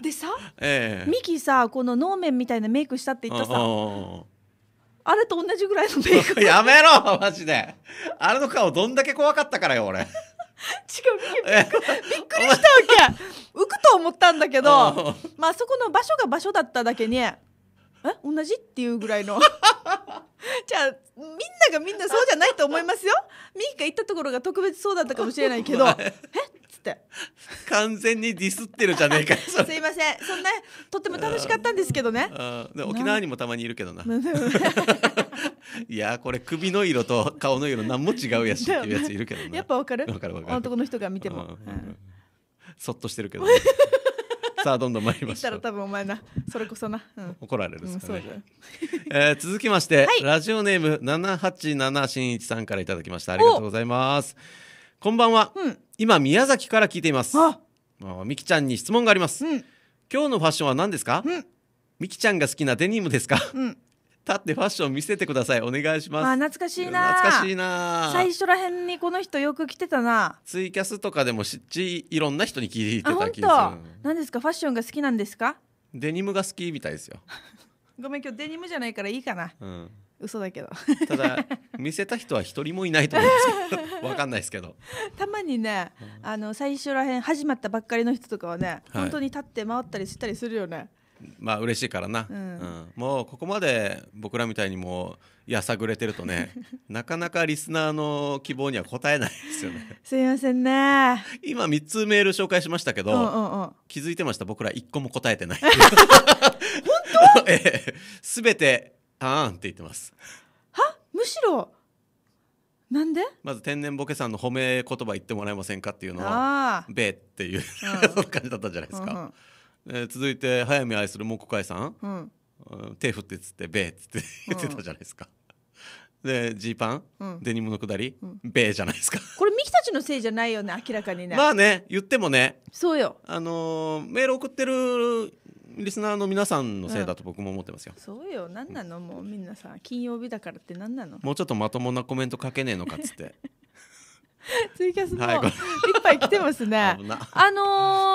でさ、ええ、ミキさこの能面みたいなメイクしたって言ったさあれと同じぐらいのメイク やめろマジであれの顔どんだけ怖かったからよ俺 違うびっくりしたわけ浮くと思ったんだけどまあそこの場所が場所だっただけにえ同じっていうぐらいの じゃあみんながみんなそうじゃないと思いますよミキが行ったところが特別そうだったかもしれないけどえって完全にディスってるじゃねえか すいませんそんなとっても楽しかったんですけどね沖縄にもたまにいるけどな いやこれ首の色と顔の色何も違うやしっていうやついるけどやっぱわかるわわかかるる男の人が見ても、うん、そっとしてるけど、ね、さあどんどん参りましょう多分お前なそれこそな、うん、怒られるですかね、うん、えー、続きまして、はい、ラジオネーム787新一さんからいただきましたありがとうございますこんばんは、うん、今宮崎から聞いていますあみきちゃんに質問があります、うん、今日のファッションは何ですか、うん、ちゃんが好きなデニムですか、うん立ってファッション見せてくださいお願いしますあ懐かしいな懐かしいな最初らへんにこの人よく来てたなツイキャスとかでもしちいろんな人に聞いてた気がする何ですかファッションが好きなんですかデニムが好きみたいですよ ごめん今日デニムじゃないからいいかな、うん、嘘だけどただ見せた人は一人もいないと思うんですけど わかんないですけどたまにね、うん、あの最初らへん始まったばっかりの人とかはね、はい、本当に立って回ったりしたりするよねまあ嬉しいからな、うん、うん、もうここまで僕らみたいにもうやさぐれてるとね なかなかリスナーの希望には応えないですよねすいませんね今3つメール紹介しましたけど、うんうんうん、気づいてました僕ら1個も答えてない 本当ええ、全てあーんって言ってますはむしろなんでまず天然ボケさんの褒め言葉言ってもらえませんかっていうのはべ」っていう、そ感じだったじゃないですか、えー続いて早見愛する木海さん、うんうんうん手振ってっつって「べ」っつって言ってたじゃないですか、でジーパン、うんデニムのくだりうん「べ」じゃないですかこれミキたちのせいじゃないよね明らかにね、まあね言ってもねそうよあのーメール送ってるリスナーの皆さんのせいだと僕も思ってますよ、そうよ何なのもうみんなさ金曜日だからって何なのもうちょっとまともなコメント書けねえのかっつって ツイキャスのぱい来てますね。あの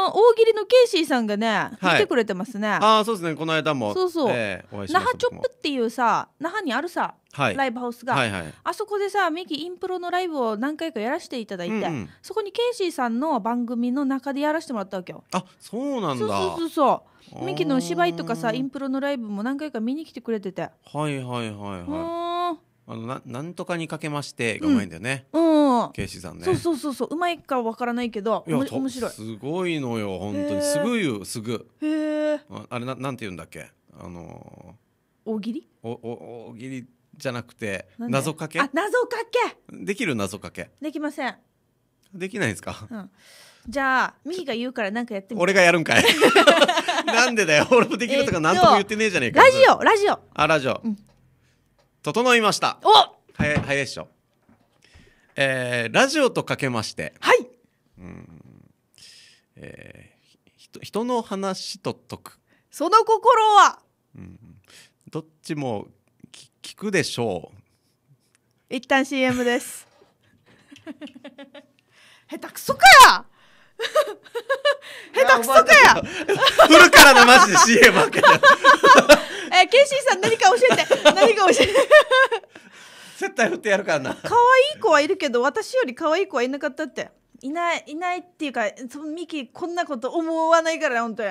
ー、大喜利のケイシーさんがね、来てくれてますね。ああ、そうですね。この間も。そうそう。えー、那覇チョップっていうさ、那覇にあるさ、はい、ライブハウスが、はいはい、あそこでさ、ミキインプロのライブを何回かやらせていただいて、うんうん、そこにケイシーさんの番組の中でやらせてもらったわけよ。あ、そうなんだ。そうそうそうミキの芝居とかさ、インプロのライブも何回か見に来てくれてて。はいはいはいはい。あのななんとかにかけましてがうまいんだよね、うん、ケイシーさんねそうそうそうそううまいかわからないけどいや面白いすごいのよ本当にすぐよすぐへえああれななんて言うんだっけあの大喜利おお大喜利じゃなくてな謎かけあ謎かけできる謎かけできません、できないですかうん、じゃあミヒが言うからなんかやってみて俺がやるんかい なんでだよ俺もできるとか何とも言ってねえじゃねえかラジオラジオあラジオ、うん整いましたおはい早いでしょえー、ラジオとかけましてはいうんえー、人の話と解くその心は、うん、どっちもき聞くでしょう一旦 CM です 下手くそか 下手くそかやフるからなマジで CM 開けた えケンシーさん何か教えて 何か教えて絶対振ってやるからな可愛い子はいるけど私より可愛い子はいなかったっていないいないっていうかそのミキこんなこと思わないから本当に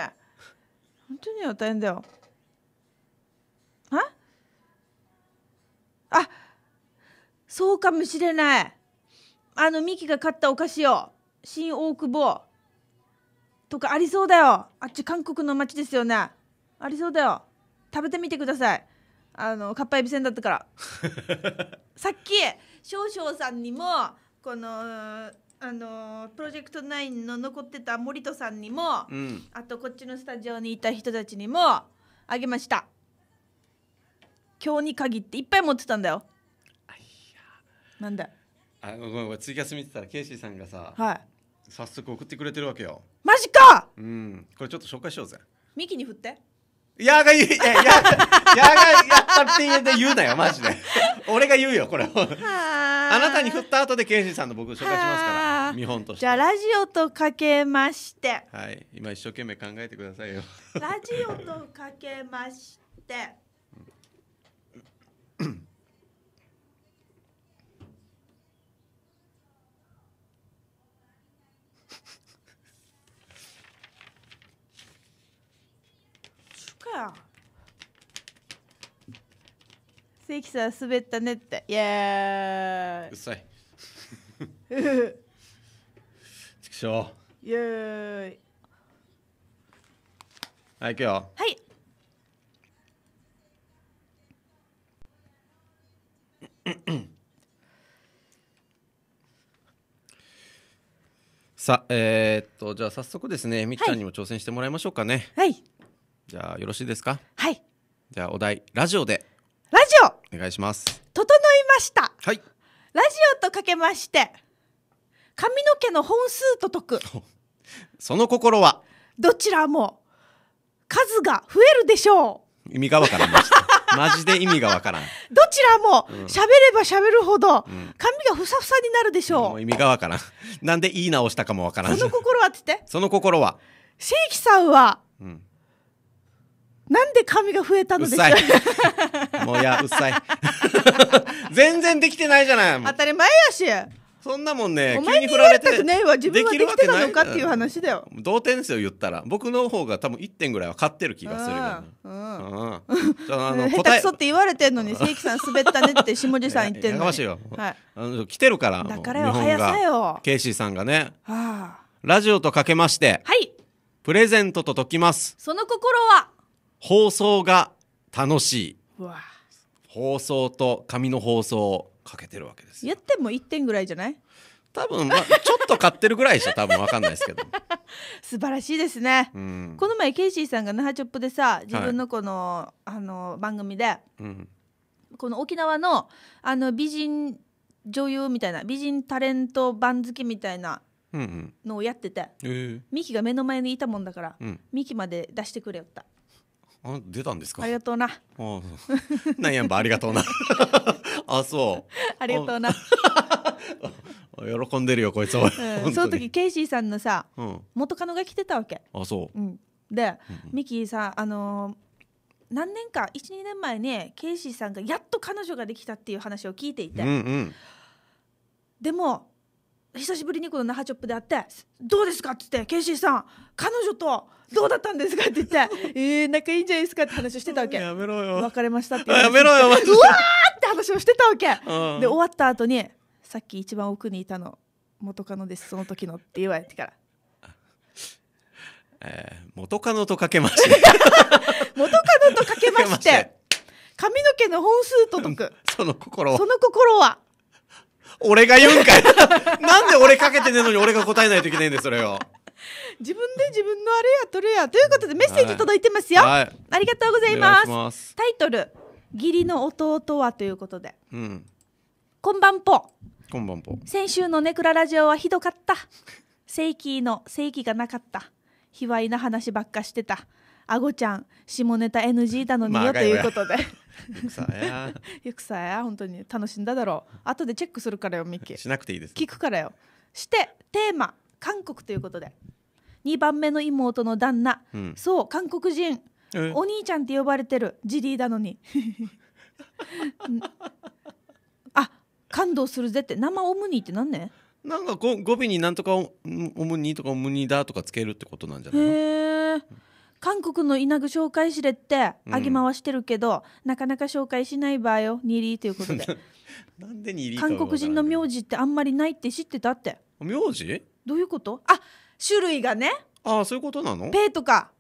本当に大変だよああそうかもしれないあのミキが買ったお菓子を新大久保とかありそうだよあっち韓国の街ですよねありそうだよ食べてみてくださいあのかっぱえびせんだったから さっき少々さんにもこのあのプロジェクト9の残ってた森戸さんにも、うん、あとこっちのスタジオにいた人たちにもあげました今日に限っていっぱい持ってたんだよなんだあごめんごめん追加す見てたらケイシーさんがさ、はい、早速送ってくれてるわけよマジかうんこれちょっと紹介しようぜミキに振っていやが言え、や、やが、やったって言う言うなよ、マジで。俺が言うよ、これを。あなたに振った後で、ケイジさんの僕紹介しますから、見本として。じゃあ、ラジオとかけまして。はい、今一生懸命考えてくださいよ。ラジオとかけまして。よ関さん滑ったねってイエーイうっさいちくしょうイエーイはい行くよはいさあえー、っとじゃあ早速ですねみっちゃんにも挑戦してもらいましょうかねはいじゃあよろしいですかはいじゃあお題ラジオでラジオお願いします整いましたはいラジオとかけまして髪の毛の本数と解く その心はどちらも数が増えるでしょう意味がわからんました マジで意味がわからんどちらも喋れば喋るほど髪がふさふさになるでしょう,、もう意味がわからんなんで言い直したかもわからんその心はってその心は正規さんはなんで髪が増えたのでしょう。もうや、うっさい。全然できてないじゃない。当たり前やし。そんなもんね、お前に振られたくねえわ、自分はできてたのかっていう話だよ。同点ですよ、言ったら。僕の方が多分1点ぐらいは勝ってる気がするうん。うん。下手くそって言われてんのに、正規さん滑ったねって下地さん言ってんの。やかましいよ。はい。あの来てるから。だからよ、早さよ。ケイシーさんがね。ラジオとかけまして。はい。プレゼントと解きます。その心は放送が楽しい。放送と紙の放送をかけてるわけですやっても1点ぐらいじゃない多分、まちょっと買ってるぐらいでしょ 多分わかんないですけど、素晴らしいですね、うんこの前ケイシーさんが那覇チョップでさ自分のこの,、あの番組でうん、この沖縄のあの美人女優みたいな美人タレント番付みたいなのをやっててミキが目の前にいたもんだから、うんミキまで出してくれよったあ出たんですかありがとうなあ なんやんばありがとうな あそう ありがとうな喜んでるよこいつは、うん、その時ケイシーさんのさ、うん、元カノが来てたわけあそう、うん、で、うん、ミキーさあのー、何年か12年前にケイシーさんがやっと彼女ができたっていう話を聞いていて、うんうん、でも久しぶりにこの那覇チョップで会って「どうですか?」っつって「ケイシーさん彼女とどうだったんですか?」って言って「えー、仲いいんじゃないですか?」って話をしてたわけ「やめろよ別れました」ってやめろようわ!」って話をしてたわけ、うん、で終わった後に「さっき一番奥にいたの元カノですその時の」って言われてから。えー、元カノとかけまして 元カノとかけまして髪の毛の本数とくその心はその心は俺が言うんかい なんで俺かけてねえのに俺が答えないといけないんだよそれを自分で自分のあれやとるやということでメッセージ届いてますよ、はいありがとうございますいますタイトル「義理の弟は」ということでうんこんばんぽこんばんぽ先週のネクララジオはひどかった正規の正規がなかった卑猥な話ばっかしてたあごちゃん下ネタ NG なのによ、ということでやゆくさや 本当に楽しんだだろう後でチェックするからよミッキーしなくていいです、ね、聞くからよしてテーマ韓国ということで2番目の妹の旦那、うん、そう韓国人お兄ちゃんって呼ばれてるジリーなのに あ感動するぜって生オムニーって何ねなんか語尾になんとかオムニーとかオムニーだとかつけるってことなんじゃないのへえ、韓国の稲具紹介しれってあげ回してるけど、うん、なかなか紹介しない場合よニリーということで なんでニリー韓国人の名字ってあんまりないって知ってたって名字どういうことあ種類がねああそういうことなのペイとか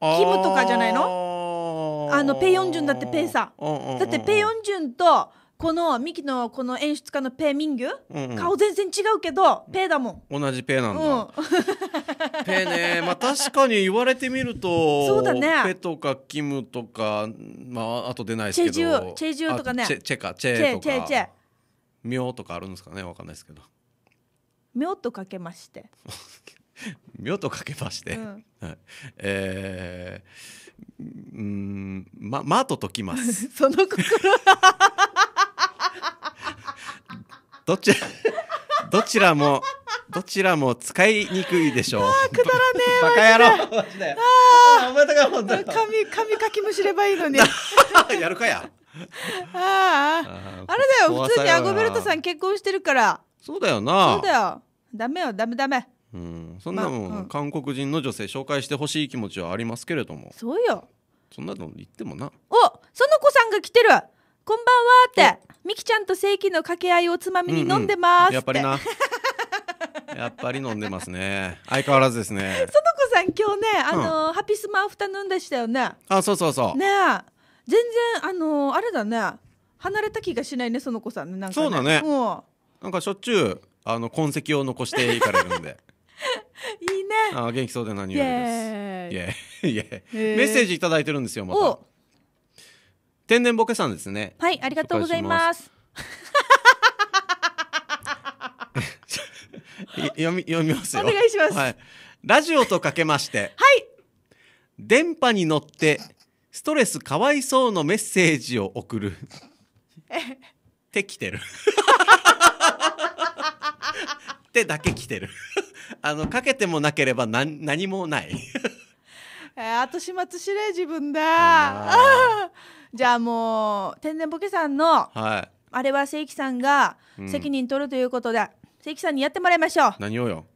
キムとかじゃないのあのペヨンジュンだってペイさだってペヨンジュンとこのミキのこの演出家のペー・ミング、うんうん、顔全然違うけどペーだもん同じペーなんだ、うん、ペーねまあ確かに言われてみるとそうだねペとかキムとかまああと出ないですけどチェジュチェジュとかねチェチェかチェとかチェチェミ妙とかあるんですかねわかんないですけどミ妙とかけましてミ 妙とかけまして、うん、はいえー、うんまマートときます その心どちら どちらもどちらも使いにくいでしょう。ああ、くだらねえ。バカ野郎。ああ、お前だか本当。髪髪かきむしればいいのに。やるかや。ああ、あれだよ。普通にアゴベルトさん結婚してるから。そうだよな。そうだよ。ダメよ、ダメダメ。うん、そんなもん、まうん、韓国人の女性紹介してほしい気持ちはありますけれども。そうよ。そんなの言ってもな。お、その子さんが来てる。こんばんはってみきちゃんと正規の掛け合いをつまみに飲んでます、うん、やっぱりな やっぱり飲んでますね相変わらずですねその子さん今日ねあの、うん、ハピスマアフタヌーンでしたよねあそうそうそうね全然あのあれだね離れた気がしないねその子さんねなんか、ね、そうだね、うなんかしょっちゅうあの痕跡を残していかれるんで いいねあ元気そうで何よりですいエいイメッセージ頂いてるんですよまた天然ボケさんですねはいありがとうございます 読み読みますよお願いします、はい、ラジオとかけましてはい電波に乗ってストレスかわいそうのメッセージを送るって来てるってだけ来てるあのかけてもなければ何何もないえー、後始末しれ自分だあじゃあもう天然ボケさんの、はい、あれは正規さんが責任取るということで、うん、正規さんにやってもらいましょう何をよ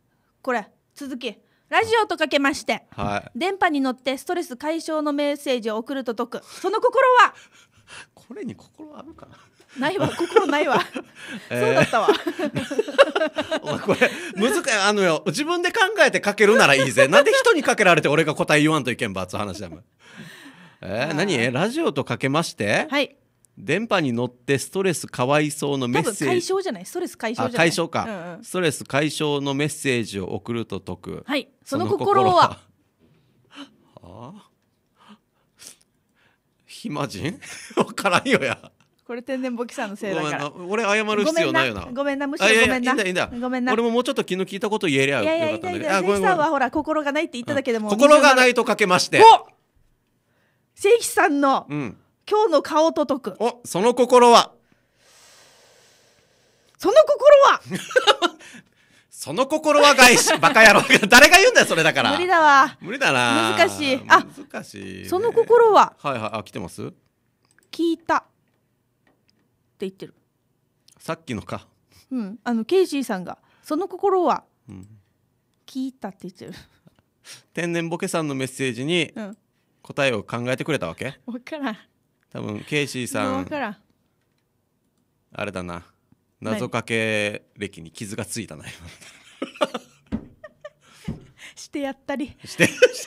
これ続きラジオとかけまして、はい、電波に乗ってストレス解消のメッセージを送ると解くその心は これに心あるかなないわ心ないわ、えー、そうだったわ これ難しいあのよ自分で考えてかけるならいいぜなんで人にかけられて俺が答え言わんといけんばっつ話だもんえー、何ラジオとかけましてはい電波に乗ってストレスかわいそうのメッセージ解消じゃないストレス解消解消か、うんうん、ストレス解消のメッセージを送ると解くはいその心ははあ暇人 わからんよやこれ天然ボキさんのせいだから俺謝る必要ないよなごめんなむしろごめんないいんだごめんな俺ももうちょっと気の利いたこと言えりゃよかったんだけど関さんはほら心がないって言っただけでも心がないとかけましておっ正規さんの、うん、今日の顔と解くおその心はその心は その心は返し、バカ野郎。誰が言うんだよ、それだから。無理だわ。無理だな。難しい。あ、難しい、ね、その心は。はいはい、あ、来てます。聞いた。って言ってる。さっきのか。うん、あのケイシーさんが、その心は。聞いたって言ってる。天然ボケさんのメッセージに。うん答えを考えてくれたわけ分からん多分ケイシーさんからんあれだな謎かけ歴に傷がついたな今 してやったり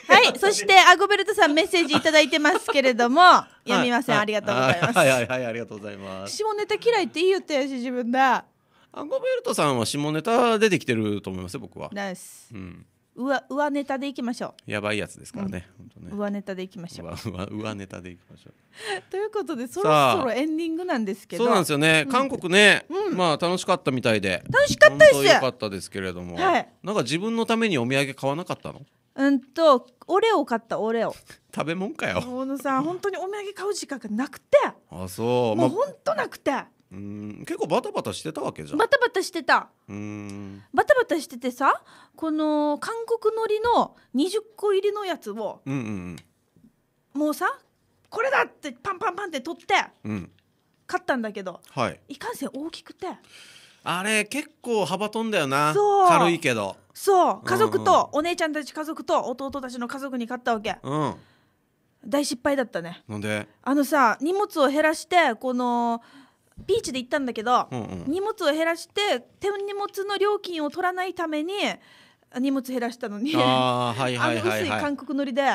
はいそしてアゴベルトさんメッセージ頂いてますけれども読みません、はい、ありがとうございますはいはいはいありがとうございます下ネタ嫌いっていいよってやし自分だアゴベルトさんは下ネタ出てきてると思いますよ僕はナイス、うん上上ネタでいきましょうやばいやつですからね,、本当ね上ネタでいきましょう上上 上ネタでいきましょうということでそろそろエンディングなんですけどそうなんですよね、韓国ね、うん、まあ楽しかったみたいで楽しかったですよかったですけれども、はい、なんか自分のためにお土産買わなかったのうんとオレオ買ったオレオ 食べ物かよ大野さん本当にお土産買う時間がなくてあそうもう本当なくて、まうん結構バタバタしてたわけじゃんバタバタしてたうんバタバタしててさこの韓国のりの20個入りのやつを、うんうんうん、もうさこれだってパンパンパンって取って、うん、買ったんだけど、はい、いかんせん大きくてあれ結構幅飛んだよな軽いけどそう家族と、うんうん、お姉ちゃんたち家族と弟たちの家族に買ったわけ、うん、大失敗だったねあのさ荷物を減らしてこのビーチで行ったんだけど、うんうん、荷物を減らして手荷物の料金を取らないために荷物減らしたのにあ、はいはいはいはい、あの薄い韓国乗りで、う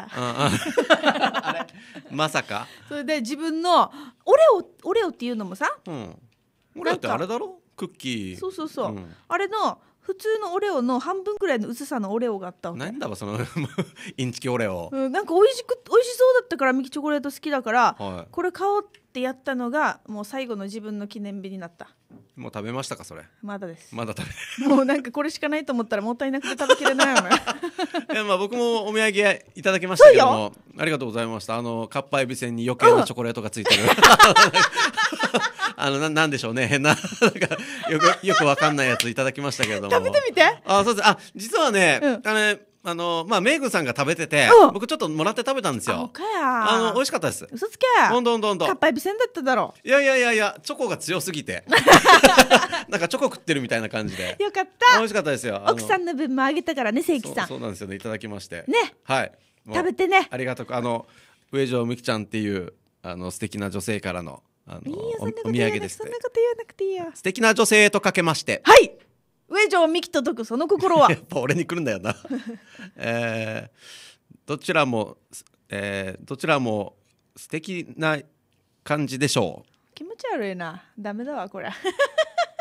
ん、まさかそれで自分のオレオオレオっていうのもさ、うん、オレオってあれだろクッキーそうそうそう、うん、あれの普通のオレオの半分くらいの薄さのオレオがあったなんだわその インチキオレオ、うん、なんか美味しく美味しそうだったからミキチョコレート好きだから、はい、これ買おうってってやったのがもう最後の自分の記念日になったもう食べましたかそれまだですまだ食べもうなんかこれしかないと思ったらもったいなくて食べきれないよねいや まあ僕もお土産いただきましたけどもありがとうございましたあのかっぱえびせんに余計なチョコレートがついてる、うん、あのななんでしょうね変ななんかよくよくわかんないやついただきましたけれども食べてみてあそうですあ実はね、うん、あのあの、まあ、メイグさんが食べてて、僕ちょっともらって食べたんですよ。やあの、美味しかったです。嘘つけどんどんどんどん。カッいエビせんだっただろやいやいやいや、チョコが強すぎて。なんかチョコ食ってるみたいな感じで。よかっ美味しかったですよ。奥さんの分もあげたからね正規さんそうそうなんですよね。いただきまして。ねはい。食べてねありがとう。あの、上条美希ちゃんっていう、あの、素敵な女性からの、あの、いいそんおお土産ですそんな。こと言わなくていいよ素敵な女性とかけまして。はい上条美希と解くその心は やっぱ俺に来るんだよな えー、どちらも、えー、どちらも素敵な感じでしょう気持ち悪いなダメだわこれ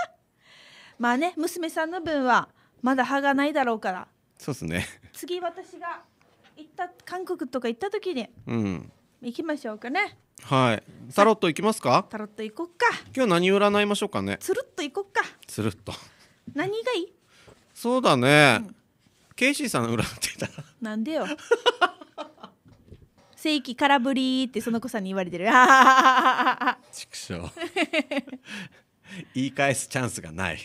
まあね娘さんの分はまだ歯がないだろうからそうですね次私が行った韓国とか行った時に、うん、行きましょうかねはいタロット行きますかタロット行こっか今日何占いましょうかねつるっと行こっかつるっと何がいいそうだね、うん、ケイシーさん占ってたなんでよ 正規空振りってその子さんに言われてるちく言い返すチャンスがない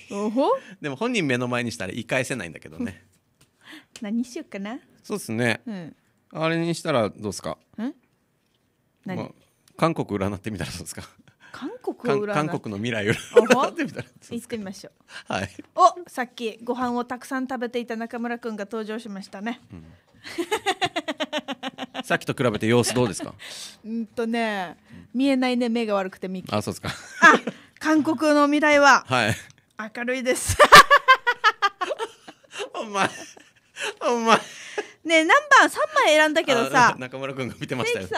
でも本人目の前にしたら言い返せないんだけどね何しよっかなそうですね、うん、あれにしたらどうですかんまあ、韓国占ってみたらどうですか韓国韓国の未来を 行ってみましょう。はい。お、さっきご飯をたくさん食べていた中村くんが登場しましたね。うんさっきと比べて様子どうですか。うんとね、見えないね、目が悪くてあ、そうですか。あ、韓国の未来は。はい。明るいです。お前。お前。ね、ナンバー三枚選んだけどさ。中村君が見てましたよ。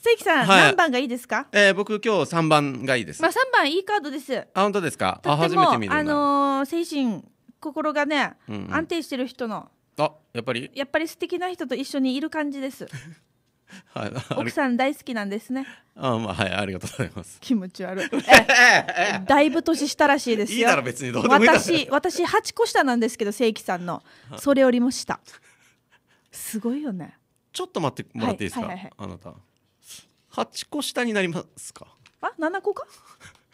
関さん、はい何番がいいですかえー、僕今日三番がいいです。まあ、三番いいカードですあ本当ですか。とってもめて見あのー精神心がね、うんうん安定してる人のあやっぱりやっぱり素敵な人と一緒にいる感じです はい奥さん大好きなんですねあまあはいありがとうございます。気持ち悪い だいぶ年下らしいですよいいだろ別にどうでもいい私私八個下なんですけど正規さんのそれよりも下すごいよねちょっと待ってもらっていいですか、はいはいはいあなた。八個下になりますかあ七個か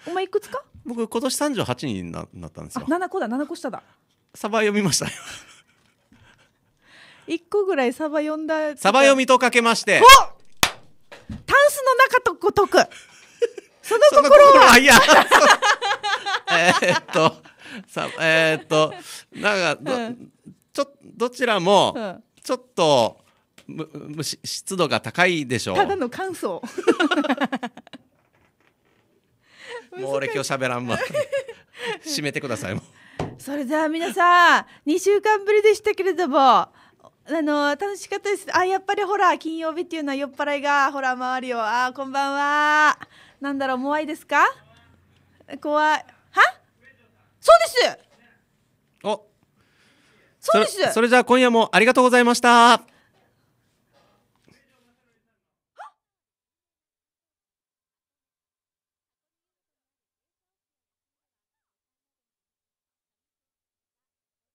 お前いくつか僕今年三十八にななったんですよあ個だ七個下だサバ読みました 一個ぐらいサバ読んだサバ読みとかけましてタンスの中とごとく その心はいや えっとさえー、っとなんかどうん、ちょどちらも、ちょっとむ湿度が高いでしょうただの乾燥 もう俺今日喋らんわ締めてくださいそれでは皆さん2週間ぶりでしたけれどもあの楽しかったです。あやっぱりほら金曜日っていうのは酔っ払いがほら回るよ。あこんばんは。なんだろうモアイですか？怖い。は？そうです。お。そうですそ。それじゃあ今夜もありがとうございました。